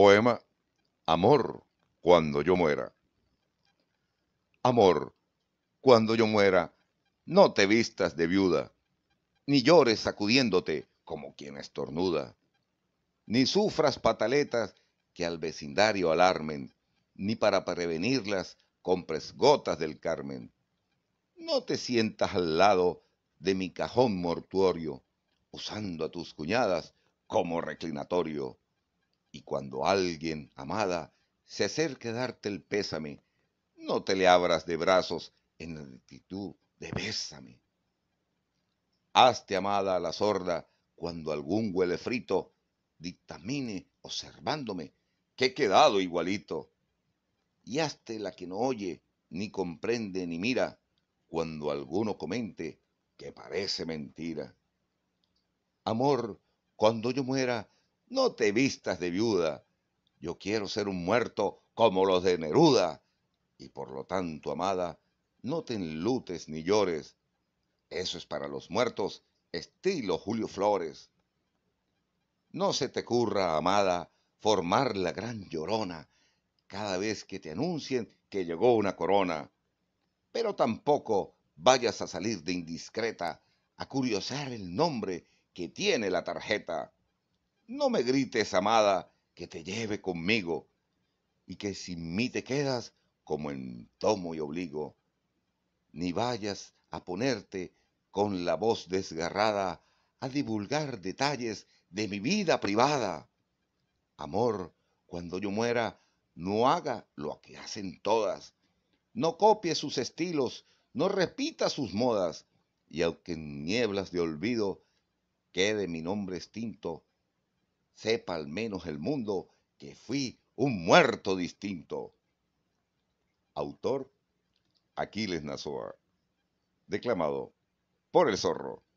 Poema Amor cuando yo muera. Amor, cuando yo muera, no te vistas de viuda, ni llores sacudiéndote como quien estornuda, ni sufras pataletas que al vecindario alarmen, ni para prevenirlas compres gotas del Carmen. No te sientas al lado de mi cajón mortuorio, usando a tus cuñadas como reclinatorio y cuando alguien, amada, se acerque a darte el pésame, no te le abras de brazos en actitud de bésame. Hazte amada a la sorda cuando algún huele frito dictamine observándome que he quedado igualito. Y hazte la que no oye, ni comprende, ni mira cuando alguno comente que parece mentira. Amor, cuando yo muera, no te vistas de viuda. Yo quiero ser un muerto como los de Neruda. Y por lo tanto, amada, no te enlutes ni llores. Eso es para los muertos, estilo Julio Flores. No se te curra, amada, formar la gran llorona cada vez que te anuncien que llegó una corona. Pero tampoco vayas a salir de indiscreta a curiosar el nombre que tiene la tarjeta. No me grites, amada, que te lleve conmigo, y que sin mí te quedas como en tomo y obligo, ni vayas a ponerte con la voz desgarrada a divulgar detalles de mi vida privada. Amor, cuando yo muera, no haga lo que hacen todas, no copie sus estilos, no repita sus modas, y aunque en nieblas de olvido quede mi nombre extinto, sepa al menos el mundo que fui un muerto distinto. Autor Aquiles Nazoa. Declamado por el zorro.